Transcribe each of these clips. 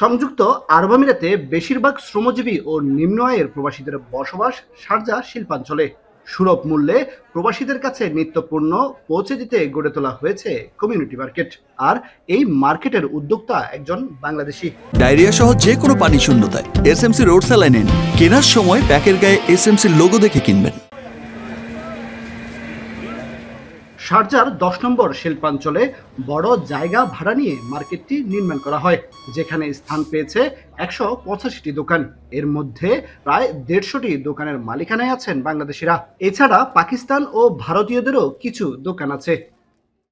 সংযুক্ত আরব আমিরাতে বেশিরভাগ শ্রমজীবী ও নিম্ন আয়ের প্রবাসীদের বসবাস সারজা শিল্পাঞ্চলে সুলভ মূল্যে প্রবাসীদের কাছে নিত্যপূর্ণ পৌঁছে দিতে গড়ে তোলা হয়েছে কমিউনিটি মার্কেট আর এই মার্কেটের উদ্যোক্তা একজন বাংলাদেশি ডায়রিয়া সহ যে কোনো পানি শূন্যতায় এসএমসি রোড স্যালাইন কেনার সময় প্যাকের গায়ে এস এসএমসির লোগো দেখে কিনবেন সারজার দশ নম্বর শিল্পাঞ্চলে বড় জায়গা ভাড়া নিয়ে মার্কেটটি নির্মাণ করা হয় যেখানে স্থান পেয়েছে একশো পঁচাশিটি দোকান এর মধ্যে প্রায় দেড়শোটি দোকানের মালিকানায় আছেন বাংলাদেশিরা এছাড়া পাকিস্তান ও ভারতীয়দেরও কিছু দোকান আছে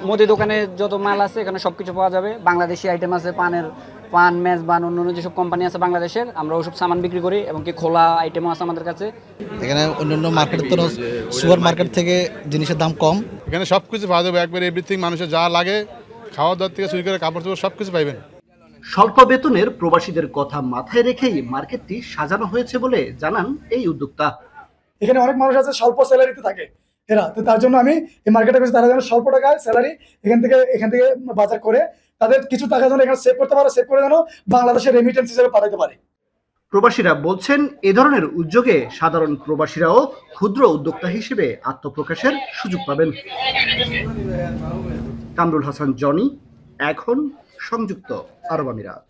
মোদি দোকানে যত মাল আছে এখানে সব কিছু পাওয়া যাবে বাংলাদেশি আইটেম আছে পানের পান ম্যাচ বান অন্য অন্য যেসব কোম্পানি আছে বাংলাদেশের আমরা ওসব সামান বিক্রি করি এবং কি খোলা আইটেমও আছে আমাদের কাছে এখানে অন্যান্য মার্কেট তো সুপার মার্কেট থেকে জিনিসের দাম কম এখানে সব কিছু পাওয়া যাবে একবার এভরিথিং মানুষের যা লাগে খাওয়া দাওয়ার থেকে শুরু করে কাপড় চোপড় সব কিছু পাইবেন স্বল্প বেতনের প্রবাসীদের কথা মাথায় রেখেই মার্কেটটি সাজানো হয়েছে বলে জানান এই উদ্যোক্তা এখানে অনেক মানুষ আছে স্বল্প স্যালারিতে থাকে এরা তো তার জন্য আমি এই মার্কেটে করেছি তারা যেন স্বল্প টাকায় স্যালারি এখান থেকে এখান থেকে বাজার করে তাদের কিছু টাকা যেন এখানে সেভ করতে পারে সেভ করে যেন বাংলাদেশের রেমিটেন্স হিসেবে পাঠাতে পারে প্রবাসীরা বলছেন এ ধরনের উদ্যোগে সাধারণ প্রবাসীরাও ক্ষুদ্র উদ্যোক্তা হিসেবে আত্মপ্রকাশের সুযোগ পাবেন কামরুল হাসান জনি এখন সংযুক্ত আরব আমিরাত